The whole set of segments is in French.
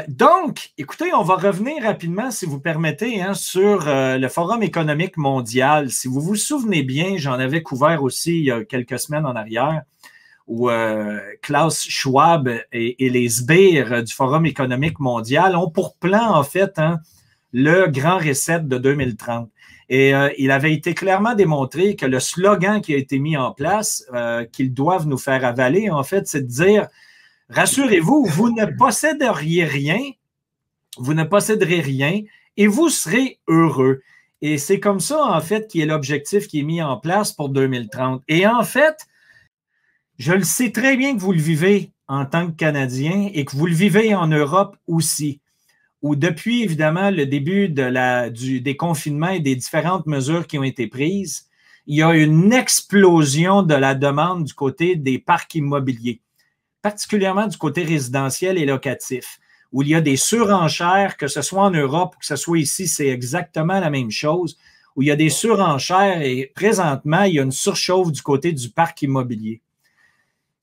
Euh, donc, écoutez, on va revenir rapidement, si vous permettez, hein, sur euh, le Forum économique mondial. Si vous vous souvenez bien, j'en avais couvert aussi il y a quelques semaines en arrière, où euh, Klaus Schwab et, les sbires du Forum économique mondial ont pour plan, en fait, hein, le grand reset de 2030. Et il avait été clairement démontré que le slogan qui a été mis en place, qu'ils doivent nous faire avaler, en fait, c'est de dire Rassurez-vous, vous ne posséderiez rien, vous ne posséderez rien et vous serez heureux. Et c'est comme ça, en fait, qui est l'objectif qui est mis en place pour 2030. Et en fait, je le sais très bien que vous le vivez en tant que Canadien et que vous le vivez en Europe aussi, où depuis, évidemment, le début des confinements et des différentes mesures qui ont été prises, il y a une explosion de la demande du côté des parcs immobiliers particulièrement du côté résidentiel et locatif, où il y a des surenchères, que ce soit en Europe ou que ce soit ici, c'est exactement la même chose, où il y a des surenchères et présentement, il y a une surchauffe du côté du parc immobilier.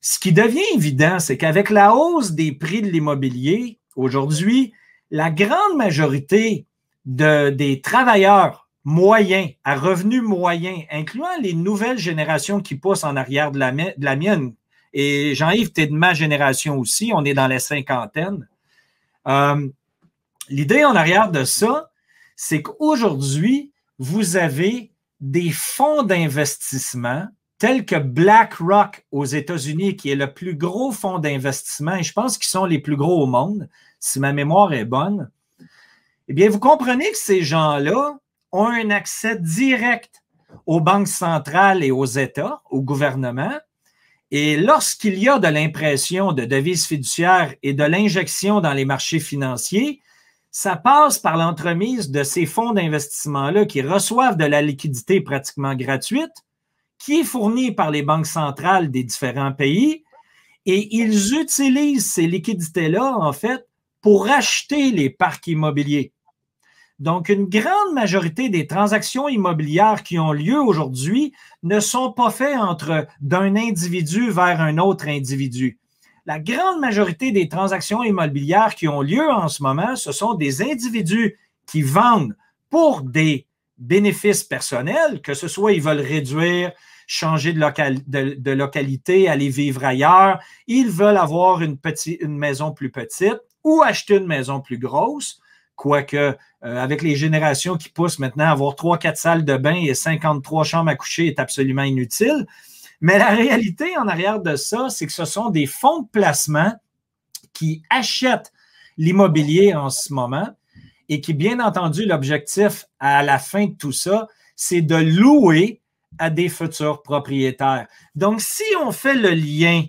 Ce qui devient évident, c'est qu'avec la hausse des prix de l'immobilier, aujourd'hui, la grande majorité de, des travailleurs moyens, à revenus moyens, incluant les nouvelles générations qui poussent en arrière de la mienne, et Jean-Yves, tu es de ma génération aussi, on est dans les cinquantaine. Euh, l'idée en arrière de ça, c'est qu'aujourd'hui, vous avez des fonds d'investissement tels que BlackRock aux États-Unis, qui est le plus gros fonds d'investissement, et je pense qu'ils sont les plus gros au monde, si ma mémoire est bonne, eh bien, vous comprenez que ces gens-là ont un accès direct aux banques centrales et aux États, au gouvernement, et lorsqu'il y a de l'impression de devises fiduciaires et de l'injection dans les marchés financiers, ça passe par l'entremise de ces fonds d'investissement-là qui reçoivent de la liquidité pratiquement gratuite, qui est fournie par les banques centrales des différents pays, et ils utilisent ces liquidités-là, en fait, pour acheter les parcs immobiliers. Donc, une grande majorité des transactions immobilières qui ont lieu aujourd'hui ne sont pas faites entre d'un individu vers un autre individu. La grande majorité des transactions immobilières qui ont lieu en ce moment, ce sont des individus qui vendent pour des bénéfices personnels, que ce soit ils veulent réduire, changer de, localité, aller vivre ailleurs, ils veulent avoir une maison plus petite ou acheter une maison plus grosse Quoique, euh, avec les générations qui poussent maintenant, avoir 3-4 salles de bain et 53 chambres à coucher est absolument inutile. Mais la réalité en arrière de ça, c'est que ce sont des fonds de placement qui achètent l'immobilier en ce moment et qui, bien entendu, l'objectif à la fin de tout ça, c'est de louer à des futurs propriétaires. Donc, si on fait le lien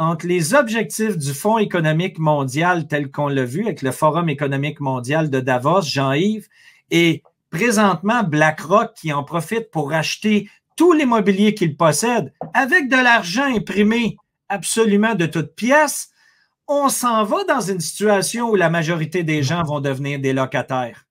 entre les objectifs du Fonds économique mondial tel qu'on l'a vu avec le Forum économique mondial de Davos, Jean-Yves, et présentement BlackRock qui en profite pour acheter tout l'immobilier qu'il possède avec de l'argent imprimé absolument de toutes pièces, on s'en va dans une situation où la majorité des gens vont devenir des locataires.